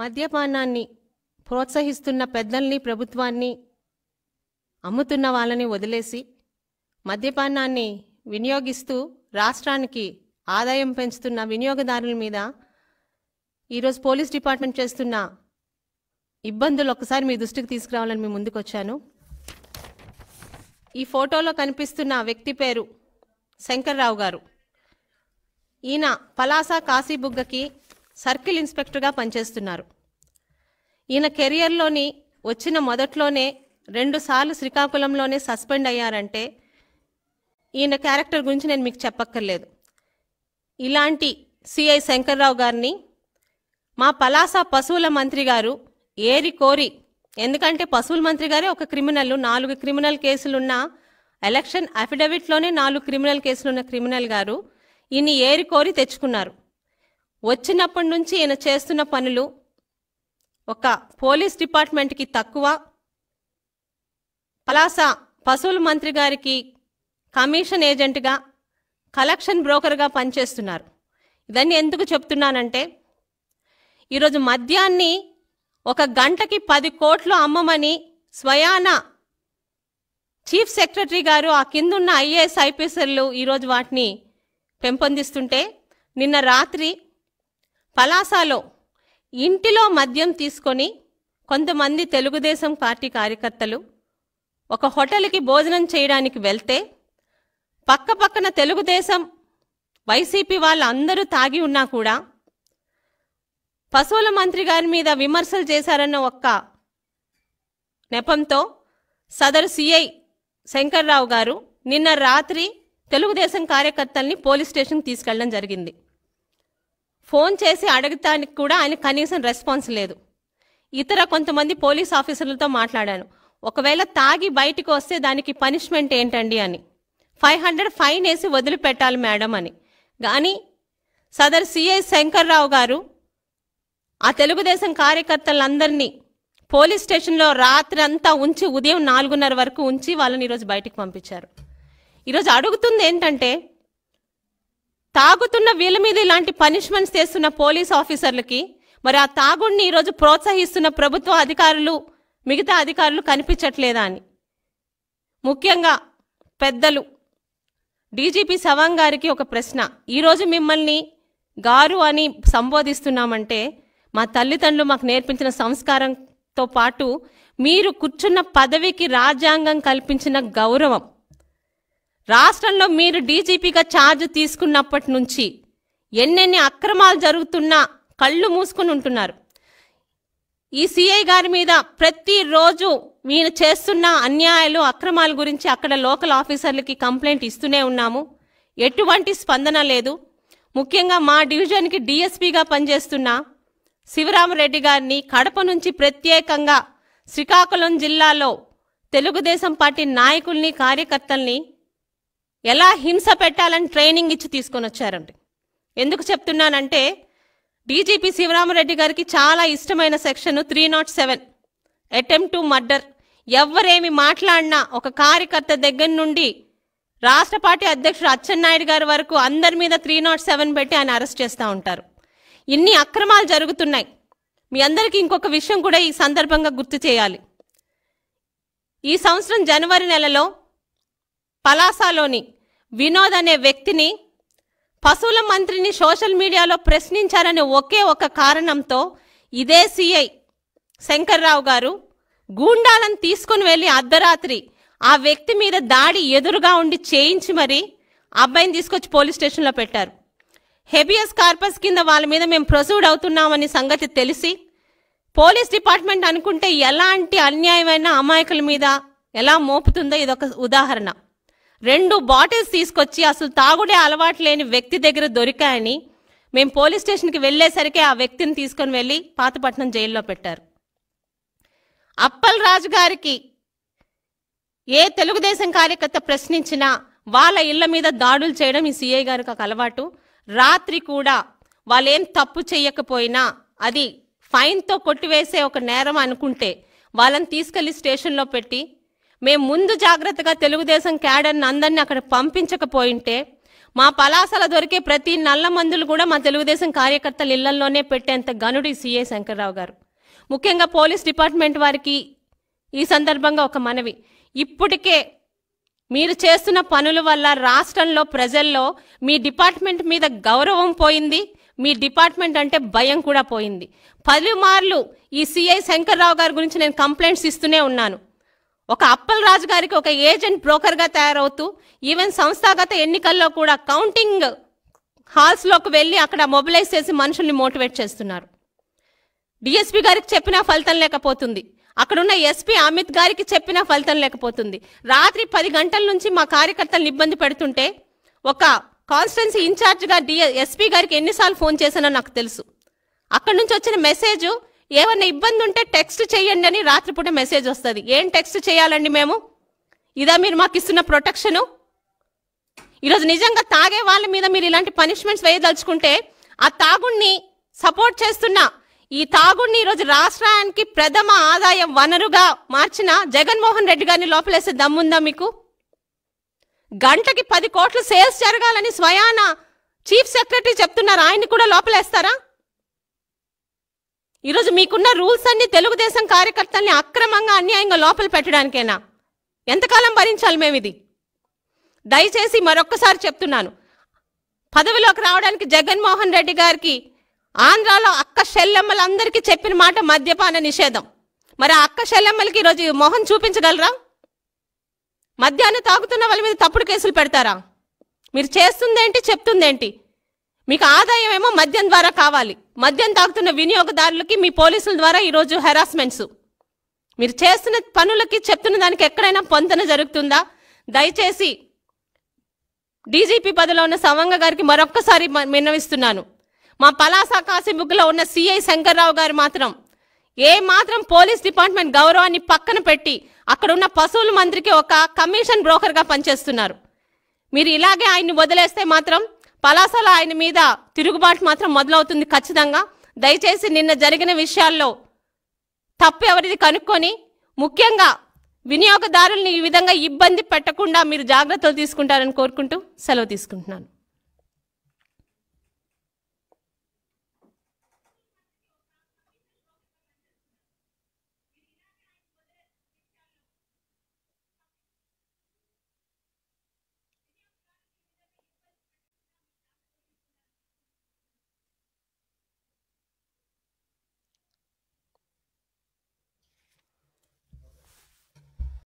మద్యపానాన్ని ప్రోత్సహిస్తున్న పెద్దల్ని ప్రభుత్వాన్ని అమ్ముతున్న వాళ్ళని వదిలేసి మద్యపానాన్ని వినియోగిస్తూ రాష్ట్రానికి ఆదాయం పెంచుతున్న వినియోగదారుల మీద ఈరోజు పోలీస్ డిపార్ట్మెంట్ చేస్తున్న ఇబ్బందులు ఒక్కసారి మీ దృష్టికి తీసుకురావాలని మీ ముందుకొచ్చాను ఈ ఫోటోలో కనిపిస్తున్న వ్యక్తి పేరు శంకర్రావు గారు ఈయన పలాస కాశీబుగ్గకి సర్కిల్ ఇన్స్పెక్టర్గా పనిచేస్తున్నారు ఈయన కెరియర్లోని వచ్చిన మొదట్లోనే రెండుసార్లు శ్రీకాకుళంలోనే సస్పెండ్ అయ్యారంటే ఈయన క్యారెక్టర్ గురించి నేను మీకు చెప్పక్కర్లేదు ఇలాంటి సిఐ శంకర్రావు గారిని మా పలాస పశువుల మంత్రి గారు ఏరి కోరి ఎందుకంటే పశువుల మంత్రి గారే ఒక క్రిమినల్ నాలుగు క్రిమినల్ కేసులున్న ఎలక్షన్ అఫిడవిట్లోనే నాలుగు క్రిమినల్ కేసులున్న క్రిమినల్ గారు ఈయన్ని ఏరి కోరి తెచ్చుకున్నారు వచ్చినప్పటి నుంచి ఈయన చేస్తున్న పనులు ఒక పోలీస్ డిపార్ట్మెంట్కి తక్కువ పలాస పశువుల మంత్రి గారికి కమిషన్ ఏజెంట్గా కలెక్షన్ బ్రోకర్గా పనిచేస్తున్నారు ఇవన్నీ ఎందుకు చెప్తున్నానంటే ఈరోజు మద్యాన్ని ఒక గంటకి పది కోట్లు అమ్మమని స్వయాన చీఫ్ సెక్రటరీ గారు ఆ కిందున్న ఐఏఎస్ ఐపీఎస్ఎల్లు ఈరోజు వాటిని పెంపొందిస్తుంటే నిన్న రాత్రి పలాసాలో ఇంటిలో మద్యం తీసుకొని కొంతమంది తెలుగుదేశం పార్టీ కార్యకర్తలు ఒక హోటల్కి భోజనం చేయడానికి వెళ్తే పక్క పక్కన తెలుగుదేశం వైసీపీ వాళ్ళందరూ తాగి ఉన్నా కూడా పశువుల మంత్రి గారి మీద విమర్శలు చేశారన్న ఒక్క నెపంతో సదరు సిఐ శంకర్రావు గారు నిన్న రాత్రి తెలుగుదేశం కార్యకర్తల్ని పోలీస్ స్టేషన్కి తీసుకెళ్లడం జరిగింది ఫోన్ చేసి అడగటానికి కూడా ఆయన కనీసం రెస్పాన్స్ లేదు ఇతర కొంతమంది పోలీస్ ఆఫీసర్లతో మాట్లాడాను ఒకవేళ తాగి బయటికి వస్తే దానికి పనిష్మెంట్ ఏంటండి అని ఫైవ్ హండ్రెడ్ ఫైన్ వేసి వదిలిపెట్టాలి మేడం అని కానీ సదర్ సిఐ శంకర్రావు గారు ఆ తెలుగుదేశం కార్యకర్తలందరినీ పోలీస్ స్టేషన్లో రాత్రి అంతా ఉంచి ఉదయం నాలుగున్నర వరకు ఉంచి వాళ్ళని ఈరోజు బయటికి పంపించారు ఈరోజు అడుగుతుంది ఏంటంటే తాగుతున్న వీళ్ళ మీద ఇలాంటి పనిష్మెంట్స్ చేస్తున్న పోలీస్ ఆఫీసర్లకి మరి ఆ తాగుడిని ఈరోజు ప్రోత్సహిస్తున్న ప్రభుత్వ అధికారులు మిగతా అధికారులు కనిపించట్లేదా అని ముఖ్యంగా పెద్దలు డీజీపీ సవాంగ్ గారికి ఒక ప్రశ్న ఈరోజు మిమ్మల్ని గారు అని సంబోధిస్తున్నామంటే మా తల్లిదండ్రులు మాకు నేర్పించిన సంస్కారంతో పాటు మీరు కూర్చున్న పదవికి రాజ్యాంగం కల్పించిన గౌరవం రాష్ట్రంలో మీరు డీజీపీగా ఛార్జ్ తీసుకున్నప్పటి నుంచి ఎన్నెన్ని అక్రమాలు జరుగుతున్నా కళ్ళు మూసుకుని ఉంటున్నారు ఈ సిఐ గారి మీద ప్రతిరోజు మీరు చేస్తున్న అన్యాయాలు అక్రమాల గురించి అక్కడ లోకల్ ఆఫీసర్లకి కంప్లైంట్ ఇస్తూనే ఉన్నాము ఎటువంటి స్పందన లేదు ముఖ్యంగా మా డివిజన్కి డిఎస్పీగా పనిచేస్తున్న శివరామరెడ్డి గారిని కడప నుంచి ప్రత్యేకంగా శ్రీకాకుళం జిల్లాలో తెలుగుదేశం పార్టీ నాయకుల్ని కార్యకర్తల్ని ఎలా హింస పెట్టాలని ట్రైనింగ్ ఇచ్చి తీసుకొని వచ్చారండి ఎందుకు చెప్తున్నానంటే డీజీపీ శివరామరెడ్డి గారికి చాలా ఇష్టమైన section three not seven attempt to murder ఎవరేమి మాట్లాడినా ఒక కార్యకర్త దగ్గర నుండి రాష్ట్ర పార్టీ అధ్యక్షుడు అచ్చెన్నాయుడు గారి వరకు అందరి మీద త్రీ నాట్ సెవెన్ పెట్టి ఆయన అరెస్ట్ చేస్తూ ఉంటారు ఇన్ని అక్రమాలు జరుగుతున్నాయి మీ అందరికీ ఇంకొక విషయం కూడా ఈ సందర్భంగా గుర్తు చేయాలి ఈ సంవత్సరం జనవరి నెలలో పలాసాలోని వినోద్ అనే వ్యక్తిని పశువుల మంత్రిని సోషల్ మీడియాలో ప్రశ్నించారనే ఒకే ఒక కారణంతో ఇదే సిఐ శంకర్రావు గారు గూండాలను తీసుకుని వెళ్ళి అర్ధరాత్రి ఆ వ్యక్తి మీద దాడి ఎదురుగా ఉండి చేయించి మరి అబ్బాయిని తీసుకొచ్చి పోలీస్ స్టేషన్లో పెట్టారు హెబియస్ కార్పస్ కింద వాళ్ళ మీద మేము ప్రొసీడ్ అవుతున్నామని సంగతి తెలిసి పోలీస్ డిపార్ట్మెంట్ అనుకుంటే ఎలాంటి అన్యాయమైన అమాయకుల మీద ఎలా మోపుతుందో ఇదొక ఉదాహరణ రెండు బాటిల్స్ తీసుకొచ్చి అసలు తాగుడే అలవాటు లేని వ్యక్తి దగ్గర దొరికాయని మేము పోలీస్ స్టేషన్కి వెళ్ళేసరికి ఆ వ్యక్తిని తీసుకొని వెళ్ళి పాతపట్నం జైల్లో పెట్టారు అప్పల్ రాజు గారికి ఏ తెలుగుదేశం కార్యకర్త ప్రశ్నించినా వాళ్ళ ఇళ్ల మీద దాడులు చేయడం ఈ సిఐ గారికి ఒక అలవాటు రాత్రి కూడా వాళ్ళేం తప్పు చేయకపోయినా అది ఫైన్తో కొట్టివేసే ఒక నేరం అనుకుంటే వాళ్ళని తీసుకెళ్లి స్టేషన్లో పెట్టి మేము ముందు జాగ్రత్తగా తెలుగుదేశం క్యాడర్ని అందరినీ అక్కడ పంపించకపోయింటే మా పలాసల దొరికే ప్రతి నల్ల మందులు కూడా మా తెలుగుదేశం కార్యకర్తల ఇళ్లలోనే పెట్టేంత గనుడు సిఏ శంకర్రావు గారు ముఖ్యంగా పోలీస్ డిపార్ట్మెంట్ వారికి ఈ సందర్భంగా ఒక మనవి ఇప్పటికే మీరు చేస్తున్న పనుల వల్ల రాష్ట్రంలో ప్రజల్లో మీ డిపార్ట్మెంట్ మీద గౌరవం పోయింది మీ డిపార్ట్మెంట్ అంటే భయం కూడా పోయింది పలుమార్లు ఈ సిఐ శంకర్రావు గారి గురించి నేను కంప్లైంట్స్ ఇస్తూనే ఉన్నాను ఒక అప్పల్ రాజు గారికి ఒక ఏజెంట్ బ్రోకర్గా తయారవుతూ ఈవెన్ సంస్థాగత ఎన్నికల్లో కూడా కౌంటింగ్ హాల్స్లోకి వెళ్ళి అక్కడ మొబిలైజ్ చేసి మనుషుల్ని మోటివేట్ చేస్తున్నారు డిఎస్పీ గారికి చెప్పినా ఫలితం లేకపోతుంది అక్కడున్న ఎస్పీ అమిత్ గారికి చెప్పినా ఫలితం లేకపోతుంది రాత్రి పది గంటల నుంచి మా కార్యకర్తలను ఇబ్బంది పెడుతుంటే ఒక కాన్స్టెన్సీ ఇన్ఛార్జ్గా డిఎ ఎస్పీ గారికి ఎన్నిసార్లు ఫోన్ చేశానో నాకు తెలుసు అక్కడి నుంచి వచ్చిన మెసేజ్ ఏమన్నా ఇబ్బంది ఉంటే టెక్స్ట్ చేయండి అని రాత్రిపూట మెసేజ్ వస్తుంది ఏం టెక్స్ట్ చేయాలండి మేము ఇదా మీరు మాకు ఇస్తున్న ప్రొటెక్షను ఈరోజు నిజంగా తాగే వాళ్ళ మీద మీరు ఇలాంటి పనిష్మెంట్స్ వేయదలుచుకుంటే ఆ తాగుణ్ణి సపోర్ట్ చేస్తున్న ఈ తాగుణ్ణి ఈరోజు రాష్ట్రానికి ప్రథమ ఆదాయ వనరుగా మార్చిన జగన్మోహన్ రెడ్డి గారిని లోపలేసే దమ్ముందా మీకు గంటకి పది కోట్లు సేల్స్ జరగాలని స్వయాన చీఫ్ సెక్రటరీ చెప్తున్నారు ఆయన్ని కూడా లోపలేస్తారా ఈరోజు మీకున్న రూల్స్ అన్ని తెలుగుదేశం కార్యకర్తల్ని అక్రమంగా అన్యాయంగా లోపల పెట్టడానికేనా ఎంతకాలం భరించాలి మేము ఇది దయచేసి మరొక్కసారి చెప్తున్నాను పదవిలోకి రావడానికి జగన్మోహన్ రెడ్డి గారికి ఆంధ్రాలో అక్క షెల్లెమ్మలందరికీ చెప్పిన మాట మద్యపాన నిషేధం మరి ఆ అక్క షెల్లెమ్మలకి ఈరోజు మొహం చూపించగలరా మద్యాన్ని తాగుతున్న వాళ్ళ మీద తప్పుడు కేసులు పెడతారా మీరు చేస్తుందేంటి చెప్తుందేంటి మీకు ఆదాయం ఏమో మద్యం ద్వారా కావాలి మద్యం తాగుతున్న వినియోగదారులకి మీ పోలీసుల ద్వారా ఈరోజు హెరాస్మెంట్స్ మీరు చేస్తున్న పనులకి చెప్తున్న దానికి ఎక్కడైనా పొందన జరుగుతుందా దయచేసి డీజీపీ పదవిలో ఉన్న సవంగ గారికి మరొక్కసారి విన్నవిస్తున్నాను మా పలాస కాసిబుగ్గులో ఉన్న సిఐ శంకర్రావు గారు మాత్రం ఏ మాత్రం పోలీస్ డిపార్ట్మెంట్ గౌరవాన్ని పక్కన పెట్టి అక్కడున్న పశువుల మంత్రికి ఒక కమిషన్ బ్రోకర్గా పనిచేస్తున్నారు మీరు ఇలాగే ఆయన్ని వదిలేస్తే మాత్రం పలాసాల ఆయన మీద తిరుగుబాటు మాత్రం మొదలవుతుంది ఖచ్చితంగా దయచేసి నిన్న జరిగిన విషయాల్లో తప్పు ఎవరిది కనుక్కొని ముఖ్యంగా వినియోగదారుల్ని ఈ విధంగా ఇబ్బంది పెట్టకుండా మీరు జాగ్రత్తలు తీసుకుంటారని కోరుకుంటూ సెలవు తీసుకుంటున్నాను